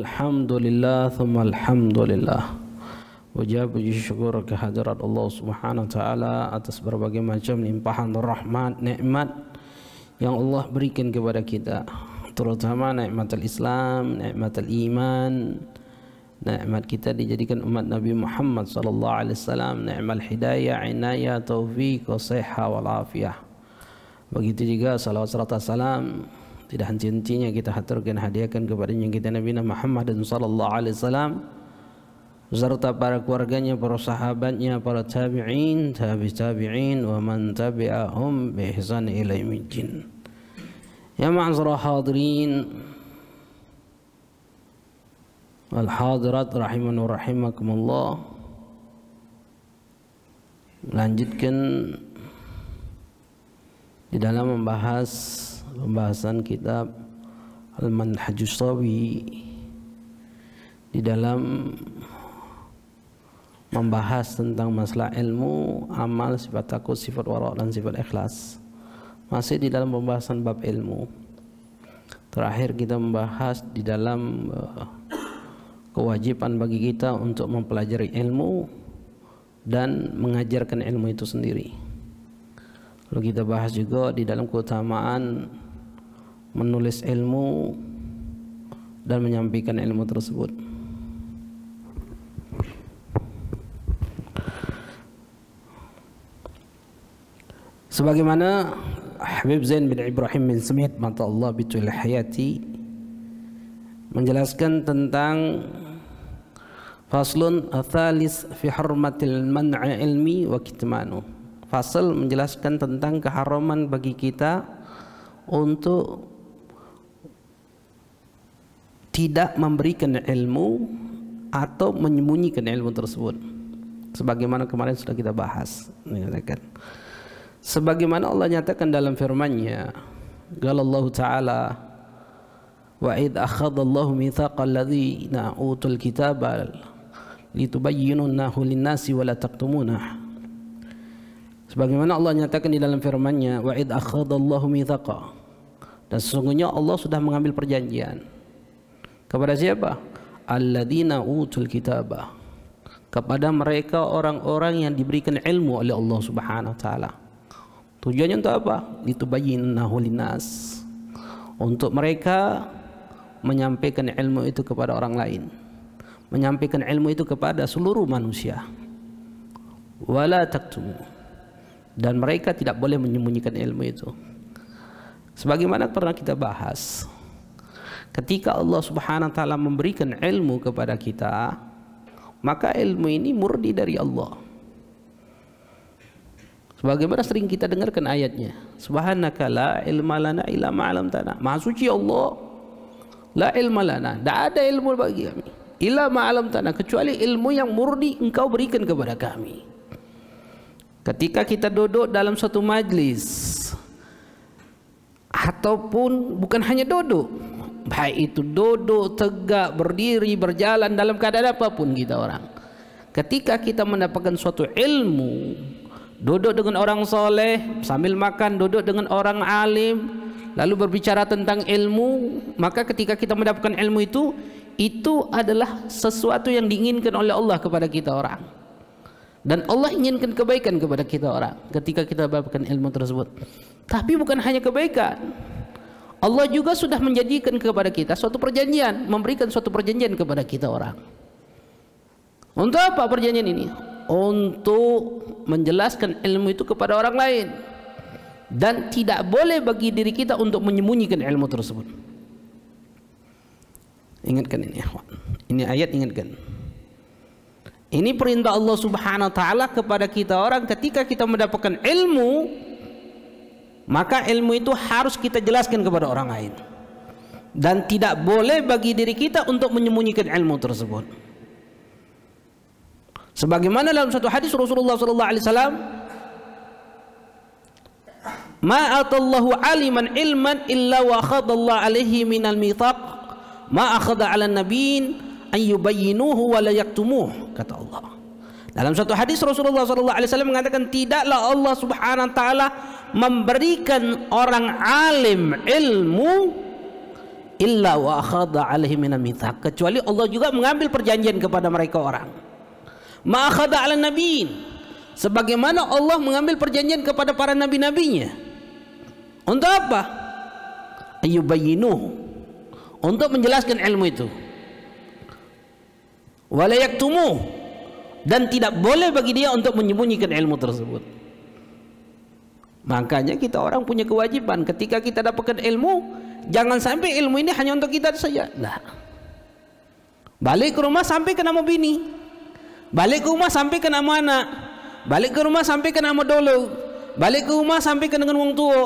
Alhamdulillah thumma alhamdulillah Wajah puji syukur kehadirat Allah subhanahu wa ta'ala Atas berbagai macam limpahan rahmat, nikmat Yang Allah berikan kepada kita Terutama nikmat al-Islam, nikmat al-iman Nikmat kita dijadikan umat Nabi Muhammad sallallahu alaihi wasallam, nikmat hidayah, inayah, taufik, sehat wal Begitu juga salawat serta salam tidak henti-hentinya kita haturkan hadiahkan kepada yang kita Nabi Muhammad sallallahu alaihi wasallam serta para keluarganya, para sahabatnya, para tabi'in, tabi tabi'in wa man tabi'ahum bi ihsan ila yaumil Ya ma'asyiral hadirin wal hadirat rahiman wa rahimakumullah. Lanjutkan di dalam membahas pembahasan kitab Al-Manhajus Sawi di dalam membahas tentang masalah ilmu, amal, sifat takut, sifat warok dan sifat ikhlas. Masih di dalam pembahasan bab ilmu. Terakhir kita membahas di dalam eh, kewajiban bagi kita untuk mempelajari ilmu dan mengajarkan ilmu itu sendiri. Lalu kita bahas juga di dalam keutamaan menulis ilmu dan menyampaikan ilmu tersebut. Sebagaimana Habib Zain bin Ibrahim bin Semit mata Allah bitul hayati menjelaskan tentang faslun thalis fi hurmatil man'i ilmi wa kitmanu. fasal menjelaskan tentang keharaman bagi kita untuk tidak memberikan ilmu atau menyembunyikan ilmu tersebut sebagaimana kemarin sudah kita bahas sebagaimana Allah nyatakan dalam firman-Nya Allah taala wa id akhadallahu mithaqa alladhina utul kitaba litubayyinunahu lin-nasi wa la taqtumunah Sebagaimana Allah nyatakan di dalam firman-Nya, "Wa id akhadallahu mitsaqa." Dan sesungguhnya Allah sudah mengambil perjanjian. Kepada siapa? Alladzina utul kitaba. Kepada mereka orang-orang yang diberikan ilmu oleh Allah Subhanahu wa taala. Tujuannya untuk apa? Litubayyinahu linnas. Untuk mereka menyampaikan ilmu itu kepada orang lain. Menyampaikan ilmu itu kepada seluruh manusia. Wala taktumu dan mereka tidak boleh menyembunyikan ilmu itu. Sebagaimana pernah kita bahas, ketika Allah Subhanahu Wataala memberikan ilmu kepada kita, maka ilmu ini murni dari Allah. Sebagaimana sering kita dengarkan ayatnya, subhanaka la ilma lana illa ma Maha suci Allah, la ilmalana, lana, tidak ada ilmu bagi kami. Illa ma 'allamtana, kecuali ilmu yang murni Engkau berikan kepada kami. Ketika kita duduk dalam suatu majlis ataupun bukan hanya duduk, baik itu duduk, tegak, berdiri, berjalan dalam keadaan apapun kita orang. Ketika kita mendapatkan suatu ilmu, duduk dengan orang soleh sambil makan, duduk dengan orang alim, lalu berbicara tentang ilmu, maka ketika kita mendapatkan ilmu itu, itu adalah sesuatu yang diinginkan oleh Allah kepada kita orang dan Allah inginkan kebaikan kepada kita orang ketika kita dapatkan ilmu tersebut tapi bukan hanya kebaikan Allah juga sudah menjadikan kepada kita suatu perjanjian memberikan suatu perjanjian kepada kita orang untuk apa perjanjian ini untuk menjelaskan ilmu itu kepada orang lain dan tidak boleh bagi diri kita untuk menyembunyikan ilmu tersebut ingatkan ini ini ayat ingatkan Ini perintah Allah Subhanahu wa taala kepada kita orang ketika kita mendapatkan ilmu maka ilmu itu harus kita jelaskan kepada orang lain. Dan tidak boleh bagi diri kita untuk menyembunyikan ilmu tersebut. Sebagaimana dalam satu hadis Rasulullah sallallahu alaihi wasallam Ma atallahu aliman ilman illa wa khadallahu alaihi minal mithaq ma akhadha 'alan nabiyyin ayyubayyinuhu wa la yaktumuh kata Allah. Dalam satu hadis Rasulullah sallallahu alaihi wasallam mengatakan tidaklah Allah Subhanahu wa taala memberikan orang alim ilmu illa wa akhadha alaihi min kecuali Allah juga mengambil perjanjian kepada mereka orang. Ma akhadha ala nabiyin sebagaimana Allah mengambil perjanjian kepada para nabi-nabinya. Untuk apa? Ayyubayyinuhu. Untuk menjelaskan ilmu itu walayaktumu dan tidak boleh bagi dia untuk menyembunyikan ilmu tersebut. Makanya kita orang punya kewajiban ketika kita dapatkan ilmu, jangan sampai ilmu ini hanya untuk kita saja. Lah. Balik ke rumah sampai kena sama bini. Balik ke rumah sampai kena sama anak. Balik ke rumah sampai kena sama dolo. Balik ke rumah sampai kena dengan wong tua.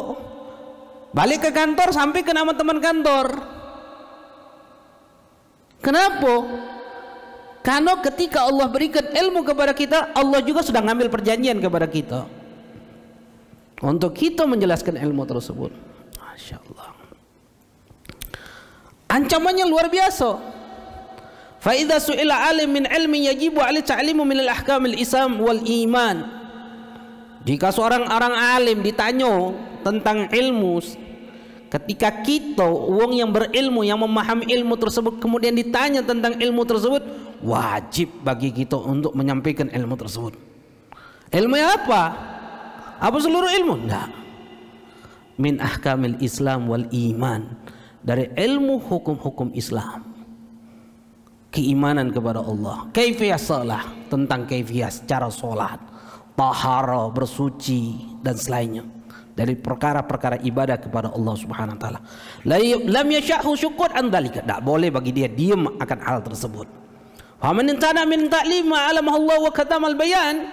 Balik ke kantor sampai kena sama teman kantor. Kenapa? Karena ketika Allah berikan ilmu kepada kita, Allah juga sudah ngambil perjanjian kepada kita. Untuk kita menjelaskan ilmu tersebut. Masya Allah. Ancamannya luar biasa. Faida su'ila alim min ilmi yajibu ali ta'limu min al-ahkam al wal iman. Jika seorang orang alim ditanya tentang ilmu Ketika kita uang yang berilmu yang memahami ilmu tersebut kemudian ditanya tentang ilmu tersebut, wajib bagi kita untuk menyampaikan ilmu tersebut. Ilmu apa? Apa seluruh ilmu? tidak Min ahkamil Islam wal iman. Dari ilmu hukum-hukum Islam. Keimanan kepada Allah. Kaifiyah salah. Tentang kaifiyah cara sholat. Tahara, bersuci dan selainnya dari perkara-perkara ibadah kepada Allah Subhanahu wa taala. Lam yasyahu syukur an dzalika. Tak boleh bagi dia diam akan hal tersebut. Wa man intana min ta'lim ma Allah wa katamal bayan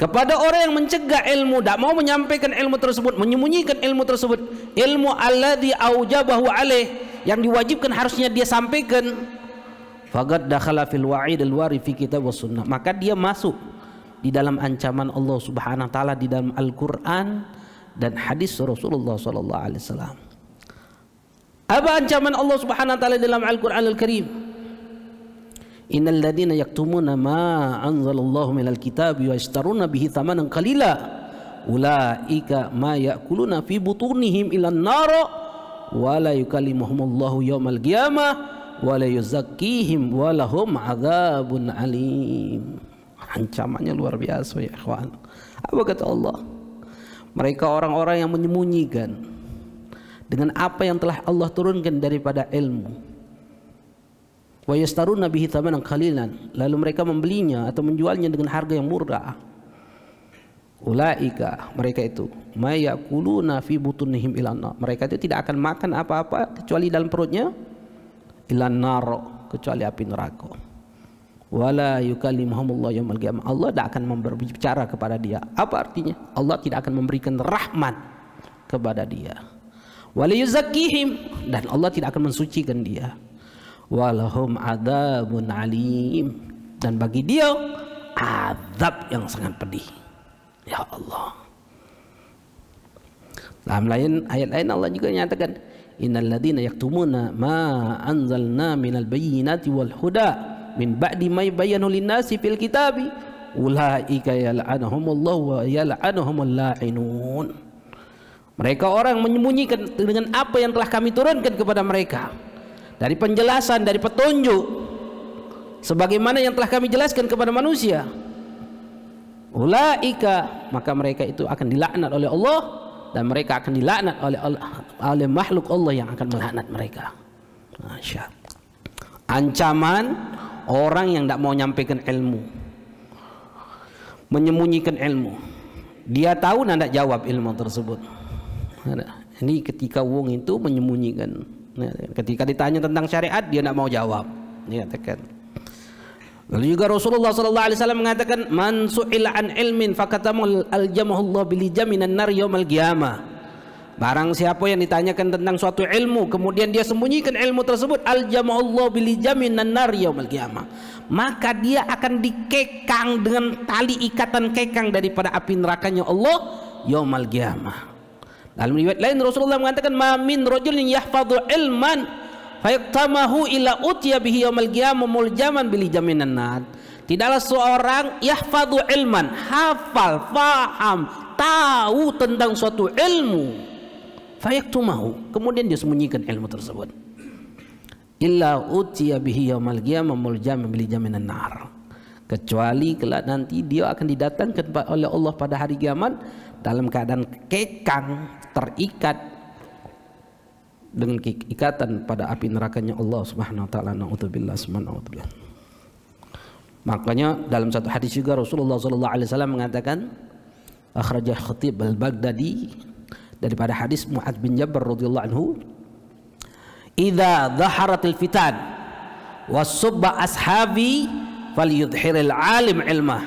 kepada orang yang mencegah ilmu tak mau menyampaikan ilmu tersebut menyembunyikan ilmu tersebut ilmu Allah alladhi aujabahu aleh yang diwajibkan harusnya dia sampaikan faqad dakhala fil wa'id al-wari fi kitab was sunnah maka dia masuk di dalam ancaman Allah Subhanahu wa taala di dalam Al-Qur'an dan hadis Rasulullah sallallahu alaihi wasallam. Apa ancaman Allah Subhanahu wa taala dalam Al-Qur'an Al-Karim? Innal ladzina yaktumuna ma anzalallahu minal kitabi wa yashtaruna bihi thamanan qalila ulaika ma yakuluna fi butunihim ila nar wa la yukallimuhumullahu yaumal qiyamah wa la yuzakkihim wa lahum adzabun alim. Ancamannya luar biasa ya ikhwan. Apa kata Allah? Mereka orang-orang yang menyembunyikan dengan apa yang telah Allah turunkan daripada ilmu. Wa yastaruna bihi qalilan. Lalu mereka membelinya atau menjualnya dengan harga yang murah. Ulaika mereka itu mayakuluna fi butunihim ilanna. Mereka itu tidak akan makan apa-apa kecuali dalam perutnya ilan kecuali api neraka wala yukallimuhumullah yaumil qiyamah. Allah tidak akan berbicara kepada dia. Apa artinya? Allah tidak akan memberikan rahmat kepada dia. Wala yuzakkihim dan Allah tidak akan mensucikan dia. Walahum adzabun alim dan bagi dia azab yang sangat pedih. Ya Allah. Dalam lain ayat lain Allah juga nyatakan innalladzina yaktumuna ma anzalna minal bayyinati wal huda min ba'di may yubayyanu linnasi fil kitabi ulaika yal'anuhumullahu wa yal'anuhumul la'inun mereka orang menyembunyikan dengan apa yang telah kami turunkan kepada mereka dari penjelasan dari petunjuk sebagaimana yang telah kami jelaskan kepada manusia ulaika maka mereka itu akan dilaknat oleh Allah dan mereka akan dilaknat oleh oleh makhluk Allah yang akan melaknat mereka Masya. ancaman orang yang tidak mau nyampaikan ilmu menyembunyikan ilmu dia tahu dan tidak jawab ilmu tersebut ini ketika wong itu menyembunyikan ketika ditanya tentang syariat dia tidak mau jawab dia katakan Lalu juga Rasulullah sallallahu alaihi wasallam mengatakan man su'ila an ilmin fakatamul al bil bilijaminan nar yaumil qiyamah Barang siapa yang ditanyakan tentang suatu ilmu kemudian dia sembunyikan ilmu tersebut al jama'ullah bil jaminan nar yaumil qiyamah. Maka dia akan dikekang dengan tali ikatan kekang daripada api nerakanya Allah yaumil qiyamah. Dalam riwayat lain Rasulullah mengatakan mamin rajulin yahfadhu ilman fayaktamahu ila utiya bihi yaumil qiyamah muljaman bil jamin nar. Tidaklah seorang yahfadhu ilman, hafal, faham, tahu tentang suatu ilmu fayaktumahu kemudian dia sembunyikan ilmu tersebut illa utiya bihi yaumal qiyamah muljam bil jaminan nar kecuali kelak nanti dia akan didatangkan oleh Allah pada hari kiamat dalam keadaan kekang terikat dengan ikatan pada api nerakanya Allah Subhanahu wa taala naudzubillah subhanahu wa makanya dalam satu hadis juga Rasulullah sallallahu alaihi wasallam mengatakan akhrajah khatib al-Baghdadi daripada hadis Mu'ad bin Jabal radhiyallahu anhu idza dhaharatil fitan wasubba ashabi falyudhhiril alim ilmah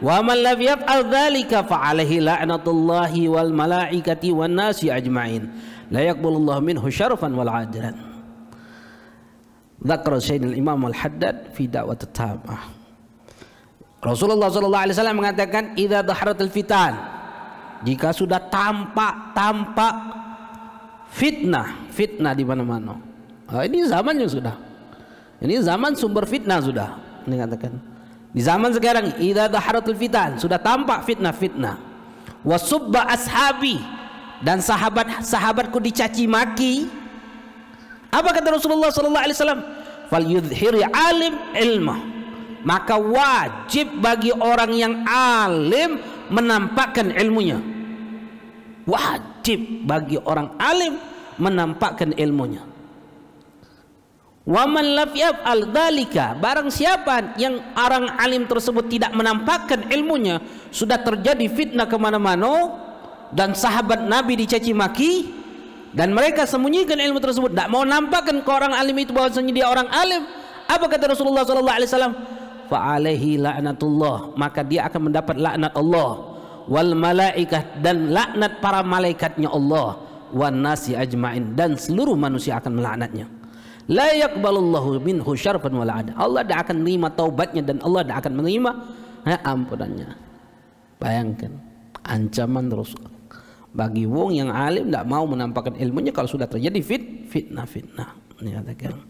wa man lam yaf'al dhalika fa alaihi la'natullahi wal malaikati wan nasi ajma'in la yaqbalullahu minhu syarafan wal ajran dzakara imam al haddad fi da'wat tamah Rasulullah sallallahu alaihi wasallam mengatakan idza dhaharatil fitan jika sudah tampak tampak fitnah fitnah di mana-mana nah, ini zamannya sudah ini zaman sumber fitnah sudah katakan di zaman sekarang idza daharatul fitan sudah tampak fitnah fitnah wasubba ashabi dan sahabat sahabatku dicaci maki apa kata Rasulullah sallallahu alaihi wasallam fal yudhiri alim ilmah maka wajib bagi orang yang alim menampakkan ilmunya wajib bagi orang alim menampakkan ilmunya Waman lafiyab al dalika barang siapa yang orang alim tersebut tidak menampakkan ilmunya sudah terjadi fitnah kemana-mana dan sahabat Nabi dicaci maki dan mereka sembunyikan ilmu tersebut tidak mau nampakkan ke orang alim itu bahwasanya dia orang alim apa kata Rasulullah sallallahu alaihi wasallam fa alaihi la'natullah maka dia akan mendapat laknat Allah wal malaikat dan laknat para malaikatnya Allah wan nasi ajmain dan seluruh manusia akan melaknatnya la yaqbalullahu minhu syarfan wala ada Allah tidak akan menerima taubatnya dan Allah tidak akan menerima ya, ampunannya bayangkan ancaman terus bagi wong yang alim tidak mau menampakkan ilmunya kalau sudah terjadi fit fitnah fitnah ini katakan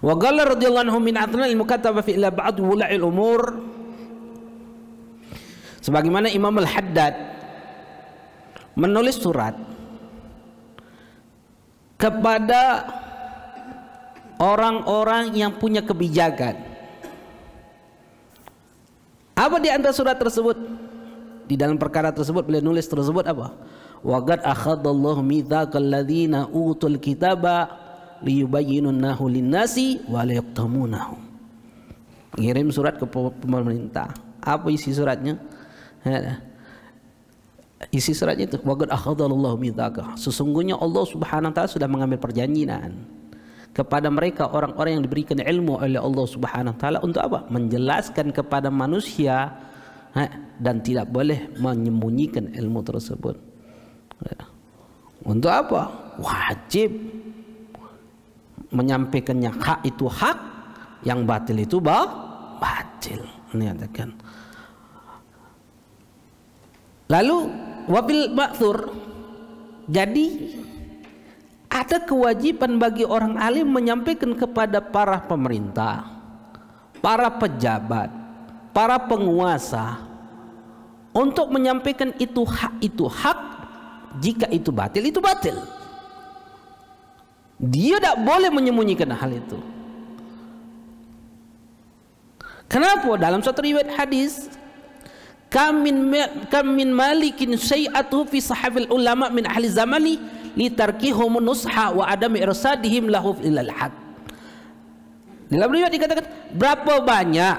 Wa qala radhiyallahu anhu min atnal mukatabah fi ila ba'd wula'il umur sebagaimana Imam Al-Haddad menulis surat kepada orang-orang yang punya kebijakan apa di antara surat tersebut? Di dalam perkara tersebut beliau nulis tersebut apa? Waqad akhadallahu mitsaqal ladzina utul kitaba liyubayyinunnahu linnasi wa layaqtamunahu. ngirim surat ke pemerintah. Apa isi suratnya? Isi suratnya itu waqad akhadallahu mitsaqah. Sesungguhnya Allah Subhanahu wa taala sudah mengambil perjanjian kepada mereka orang-orang yang diberikan ilmu oleh Allah Subhanahu wa taala untuk apa? Menjelaskan kepada manusia dan tidak boleh menyembunyikan ilmu tersebut. Untuk apa? Wajib menyampaikannya hak itu hak yang batil itu bah batil ini kan. lalu wabil maktur jadi ada kewajiban bagi orang alim menyampaikan kepada para pemerintah para pejabat para penguasa untuk menyampaikan itu hak itu hak jika itu batil itu batil dia tidak boleh menyembunyikan hal itu. Kenapa? Dalam satu riwayat hadis, kamin kamin malikin syai'atu fi sahafil ulama min ahli zamani li tarkihum nusha wa adami irsadihim lahu ilal haq. Dalam riwayat dikatakan berapa banyak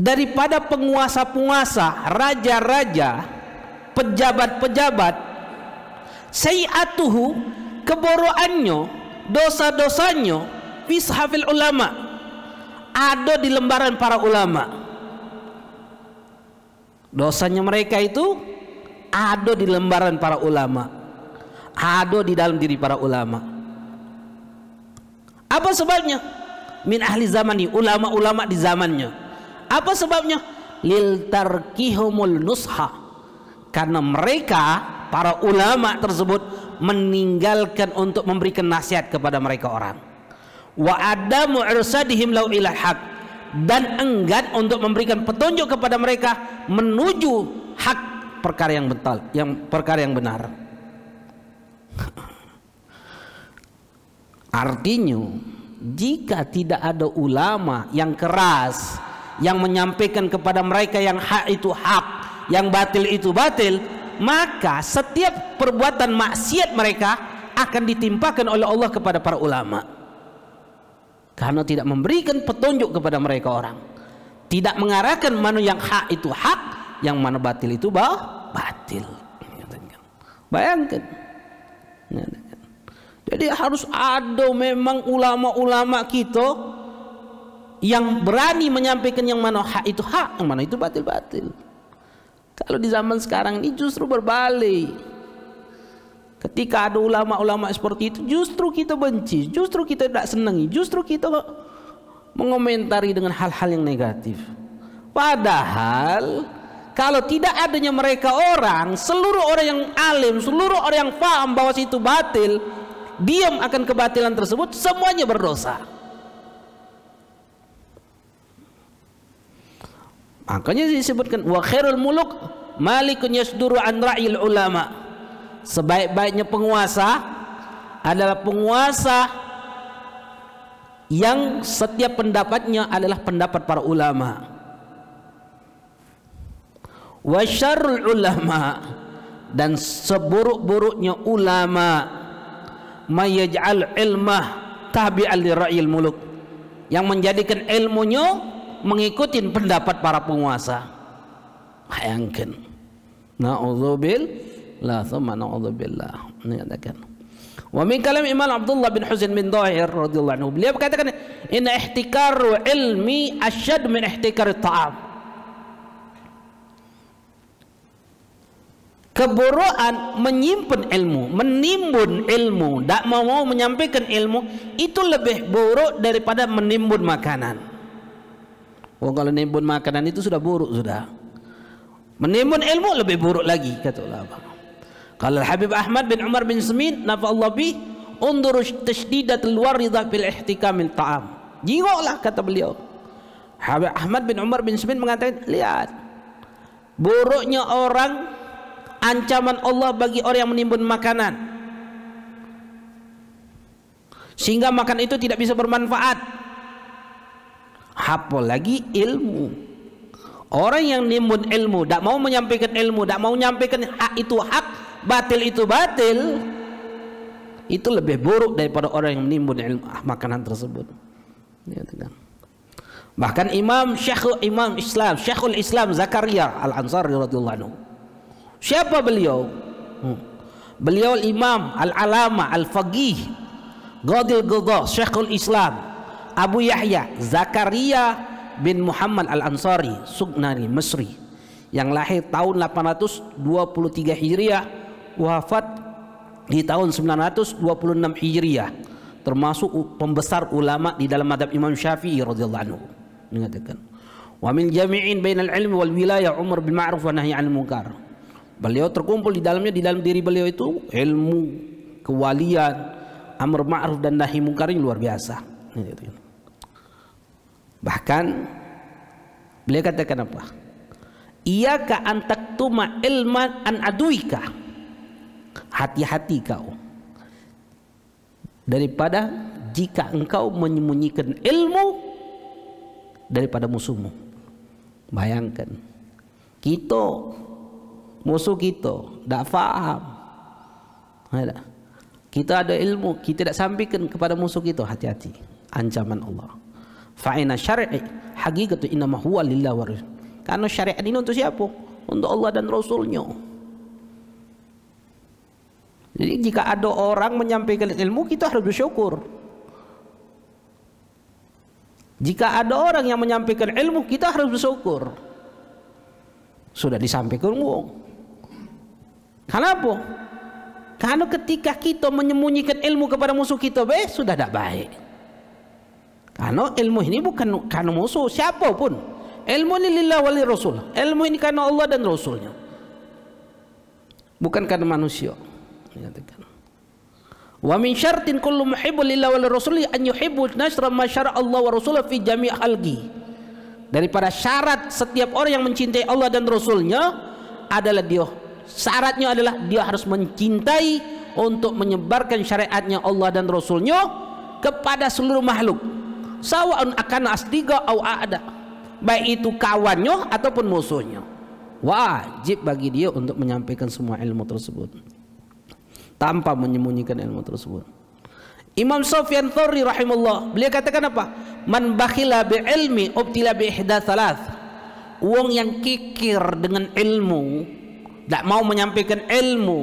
daripada penguasa-penguasa, raja-raja, pejabat-pejabat sayiatuhu keboroannya dosa-dosanya fishafil ulama ada di lembaran para ulama dosanya mereka itu ada di lembaran para ulama ada di dalam diri para ulama apa sebabnya min ahli zamani ulama-ulama di zamannya apa sebabnya lil tarkihumul nusha karena mereka para ulama tersebut meninggalkan untuk memberikan nasihat kepada mereka orang wa adamu irsadihim lau ilal haq dan enggan untuk memberikan petunjuk kepada mereka menuju hak perkara yang betul yang perkara yang benar artinya jika tidak ada ulama yang keras yang menyampaikan kepada mereka yang hak itu hak yang batil itu batil maka setiap perbuatan maksiat mereka akan ditimpakan oleh Allah kepada para ulama karena tidak memberikan petunjuk kepada mereka orang tidak mengarahkan mana yang hak itu hak yang mana batil itu bah batil bayangkan jadi harus ada memang ulama-ulama kita yang berani menyampaikan yang mana hak itu hak yang mana itu batil-batil kalau di zaman sekarang ini justru berbalik. Ketika ada ulama-ulama seperti itu justru kita benci, justru kita tidak senangi, justru kita mengomentari dengan hal-hal yang negatif. Padahal kalau tidak adanya mereka orang, seluruh orang yang alim, seluruh orang yang paham bahwa itu batil, diam akan kebatilan tersebut, semuanya berdosa. Makanya disebutkan wa khairul muluk malikun yasduru an ra'il ulama. Sebaik-baiknya penguasa adalah penguasa yang setiap pendapatnya adalah pendapat para ulama. Wa syarrul ulama dan seburuk-buruknya ulama mayaj'al ilmah tabi'al lira'il muluk yang menjadikan ilmunya mengikuti pendapat para penguasa bayangkan na'udzubil la thumma na'udzubillah ini katakan wa min kalam Imam Abdullah bin Husain bin Dahir radhiyallahu anhu beliau katakan, inna ihtikaru ilmi asyad min ihtikar ta'am keburuan menyimpan ilmu menimbun ilmu tidak mau mau menyampaikan ilmu itu lebih buruk daripada menimbun makanan Wong oh, kalau nimbun makanan itu sudah buruk sudah. Menimbun ilmu lebih buruk lagi kata ulama. Kalau Habib Ahmad bin Umar bin Semin nafa Allah bi undur tashdidatul waridah fil ihtikam min ta'am. Jingoklah kata beliau. Habib Ahmad bin Umar bin Semin mengatakan, lihat buruknya orang ancaman Allah bagi orang yang menimbun makanan. Sehingga makan itu tidak bisa bermanfaat apalagi ilmu orang yang nimbun ilmu tidak mau menyampaikan ilmu tidak mau menyampaikan hak itu hak batil itu batil itu lebih buruk daripada orang yang menimbun ilmu ah, makanan tersebut ya, bahkan Imam Syekhul Imam Islam Syekhul Islam Zakaria Al Ansari radhiyallahu anhu siapa beliau hmm. beliau Imam Al Alama Al Faqih Gadil Gadah Syekhul Islam Abu Yahya Zakaria bin Muhammad Al-Ansari Sugnari Mesri yang lahir tahun 823 Hijriah wafat di tahun 926 Hijriah termasuk pembesar ulama di dalam madhab Imam Syafi'i radhiyallahu anhu mengatakan wa min jami'in bainal ilmi wal wilayah umur bin ma'ruf wa nahi 'anil munkar beliau terkumpul di dalamnya di dalam diri beliau itu ilmu kewalian amr ma'ruf dan nahi munkar yang luar biasa Bahkan beliau katakan apa? Iyaka antaktuma ilman an aduika. Hati-hati kau daripada jika engkau menyembunyikan ilmu daripada musuhmu. Bayangkan. Kita musuh kita tak faham. Ada. Kita ada ilmu, kita tidak sampaikan kepada musuh kita. Hati-hati. Ancaman Allah. Fa'ina syar'i hakikatu innama huwa lillah wa Karena syariat ini untuk siapa? Untuk Allah dan Rasulnya. Jadi jika ada orang menyampaikan ilmu kita harus bersyukur. Jika ada orang yang menyampaikan ilmu kita harus bersyukur. Sudah disampaikan wong. Kenapa? Karena ketika kita menyembunyikan ilmu kepada musuh kita, be, sudah tidak baik. Karena ilmu ini bukan karena musuh siapapun. Ilmu ini lillah wali rasul. Ilmu ini karena Allah dan Rasulnya. Bukan karena manusia. Wa min syartin kullu muhibbun lillah wal rasul an yuhibbu nasra ma syara Allah wa rasulahu fi jami' khalqi. Daripada syarat setiap orang yang mencintai Allah dan Rasulnya adalah dia syaratnya adalah dia harus mencintai untuk menyebarkan syariatnya Allah dan Rasulnya kepada seluruh makhluk sawaun akan asdiga au ada baik itu kawannya ataupun musuhnya wajib bagi dia untuk menyampaikan semua ilmu tersebut tanpa menyembunyikan ilmu tersebut Imam Sofyan Thori rahimullah beliau katakan apa man bakhila bi ilmi ubtila bi ihda thalath wong yang kikir dengan ilmu tidak mau menyampaikan ilmu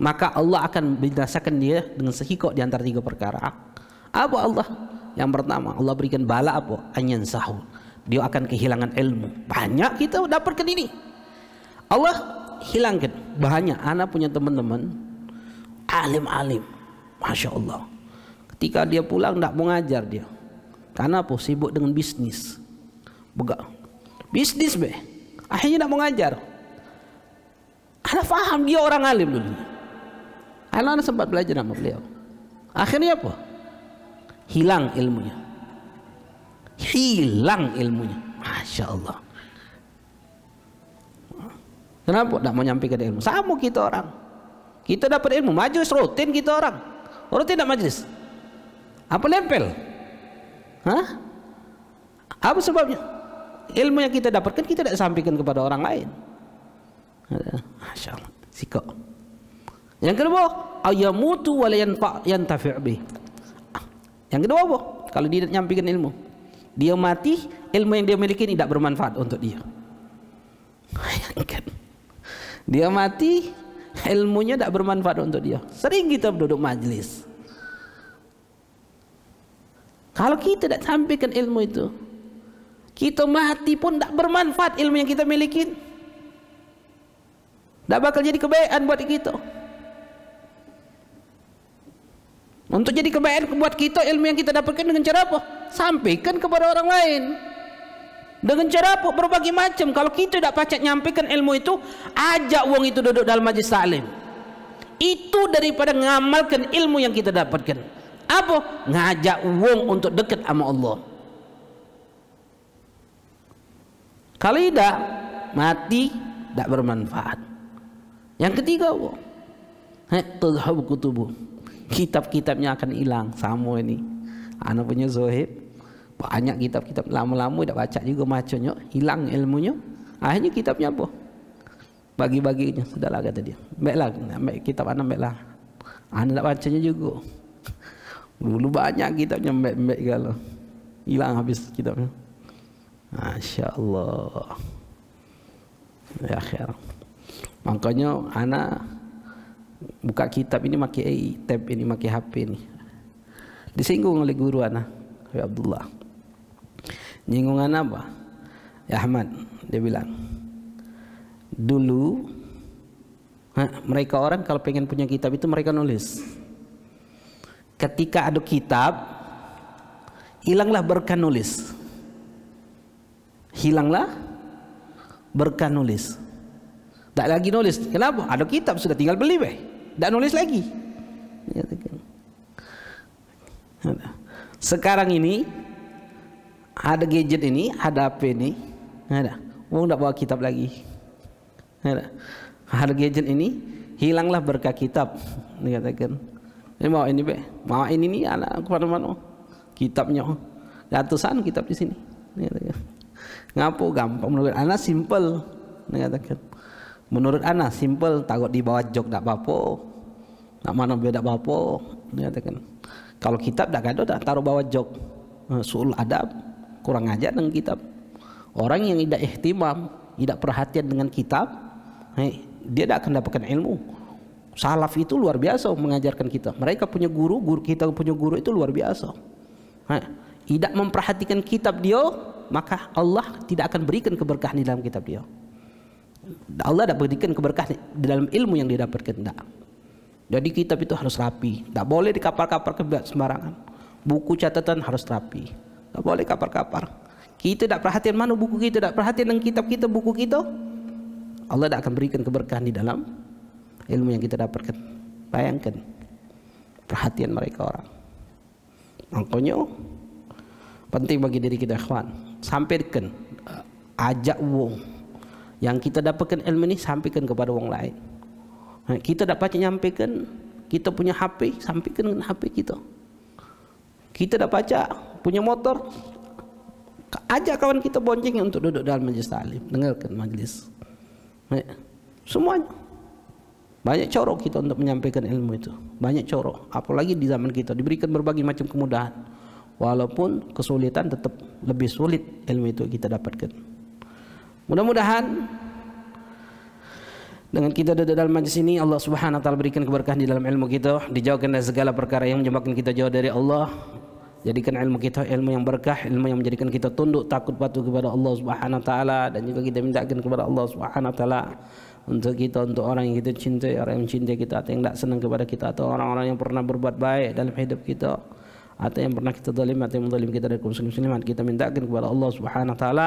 maka Allah akan binasakan dia dengan sehikok di antara tiga perkara apa Allah? Yang pertama, Allah berikan bala apa? Anyan sahul. Dia akan kehilangan ilmu. Banyak kita dapatkan ini. Allah hilangkan banyak. Anak punya teman-teman alim-alim. Masya Allah. Ketika dia pulang tidak mau ngajar dia. Karena apa? Sibuk dengan bisnis. Begak. Bisnis be. Akhirnya tidak mau ngajar. Anak faham dia orang alim dulu. Anak, anak sempat belajar sama beliau. Akhirnya apa? hilang ilmunya hilang ilmunya Masya Allah kenapa tidak mau nyampe ke ilmu sama kita orang kita dapat ilmu majlis rutin kita orang rutin tidak majlis apa lempel Hah? apa sebabnya ilmu yang kita dapatkan kita tidak sampaikan kepada orang lain Masya Allah sikap yang kedua ayamutu walayan yantafi' bih yang kedua apa? Kalau dia nyampaikan ilmu, dia mati, ilmu yang dia miliki tidak bermanfaat untuk dia. Bayangkan. Dia mati, ilmunya tidak bermanfaat untuk dia. Sering kita duduk majlis. Kalau kita tidak sampaikan ilmu itu, kita mati pun tidak bermanfaat ilmu yang kita miliki. Tidak bakal jadi kebaikan buat kita. Untuk jadi kebaikan buat kita ilmu yang kita dapatkan dengan cara apa? Sampaikan kepada orang lain. Dengan cara apa? Berbagai macam. Kalau kita tidak pacat nyampaikan ilmu itu, ajak uang itu duduk dalam majlis taklim. Itu daripada ngamalkan ilmu yang kita dapatkan. Apa? Ngajak uang untuk dekat sama Allah. Kalau tidak, mati tidak bermanfaat. Yang ketiga, uang. Hei, tazhab kitab-kitabnya akan hilang sama ini anak punya zuhid banyak kitab-kitab lama-lama dah baca juga macamnya hilang ilmunya akhirnya kitabnya apa bagi-baginya sudahlah kata dia baiklah ambil kitab anak baiklah anak dah bacanya juga dulu banyak kitabnya baik-baik kalau hilang habis kitabnya Masya Allah ya akhir makanya anak buka kitab ini maki tab ini maki HP ini disinggung oleh guru anak ya Abdullah nyinggungan apa ya Ahmad dia bilang dulu mereka orang kalau pengen punya kitab itu mereka nulis ketika ada kitab hilanglah berkah nulis hilanglah berkah nulis tak lagi nulis kenapa ada kitab sudah tinggal beli weh tidak nulis lagi iya, sekarang ini ada gadget ini ada HP ini ada Wong tidak bawa kitab lagi ada ada gadget ini hilanglah berkah kitab dikatakan ini mau ini be mau ini nih anak kepada mana kitabnya oh. ratusan kitab di sini dikatakan ngapu gampang menurut anak simple dikatakan menurut anak simple takut dibawa jok tidak apa-apa Nak mana beda bapo nyatakan. Kalau kitab dak ada tak taruh bawa jok. Eh, Suul adab kurang ajar dengan kitab. Orang yang tidak ihtimam, tidak perhatian dengan kitab, eh, dia tidak akan dapatkan ilmu. Salaf itu luar biasa mengajarkan kita. Mereka punya guru, guru kita punya guru itu luar biasa. Eh, tidak memperhatikan kitab dia, maka Allah tidak akan berikan keberkahan di dalam kitab dia. Allah tidak berikan keberkahan di dalam ilmu yang dia dapatkan. Tidak. Jadi kitab itu harus rapi. Tidak boleh dikapar-kapar sembarangan. Buku catatan harus rapi. Tidak boleh kapar-kapar. Kita tidak perhatian mana buku kita, tidak perhatian dengan kitab kita, buku kita. Allah tidak akan berikan keberkahan di dalam ilmu yang kita dapatkan. Bayangkan perhatian mereka orang. Makanya penting bagi diri kita ikhwan. Sampaikan eh, ajak wong yang kita dapatkan ilmu ini sampaikan kepada wong lain kita dapat nyampaikan kita punya HP, sampaikan dengan HP kita. Kita dah baca, punya motor, ajak kawan kita bonceng untuk duduk dalam majelis talim, dengarkan majelis. semuanya. Banyak corok kita untuk menyampaikan ilmu itu. Banyak corok. Apalagi di zaman kita diberikan berbagai macam kemudahan. Walaupun kesulitan tetap lebih sulit ilmu itu kita dapatkan. Mudah-mudahan Dengan kita duduk dalam majlis ini Allah subhanahu wa ta'ala berikan keberkahan di dalam ilmu kita Dijauhkan dari segala perkara yang menyebabkan kita jauh dari Allah Jadikan ilmu kita ilmu yang berkah Ilmu yang menjadikan kita tunduk takut patuh kepada Allah subhanahu wa ta'ala Dan juga kita mintakan kepada Allah subhanahu wa ta'ala untuk kita, untuk orang yang kita cintai, orang yang mencintai kita, atau yang tidak senang kepada kita, atau orang-orang yang pernah berbuat baik dalam hidup kita, atau yang pernah kita zalim, atau yang menzalim kita dari kaum muslim muslimat, kita mintakan kepada Allah Subhanahu Wa Taala.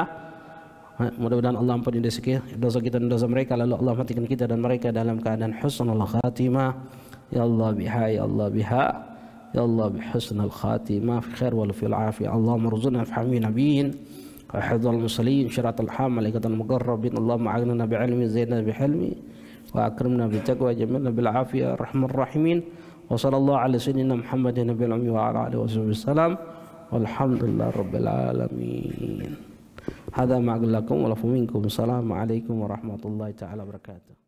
Mudah-mudahan Allah ampuni dosa kita, dosa kita dan dosa mereka lalu Allah matikan kita dan mereka dalam keadaan husnul khatimah. Ya Allah biha ya Allah biha. Ya Allah bihusnul khatimah fi khair wal fil afi. Allah rzuqna fi hammi nabiyyin. وحفظ المرسلين شرعة الحام ملائكة المقربين اللهم أعنا بعلمي زينا بحلمي وأكرمنا بالتقوى جملنا بالعافية الرحمن الرحيمين وصلى الله على سيدنا محمد النبي الأمي وعلى آله وصحبه وسلم والحمد لله رب العالمين هذا ما أقول لكم ولفو منكم السلام عليكم ورحمة الله تعالى وبركاته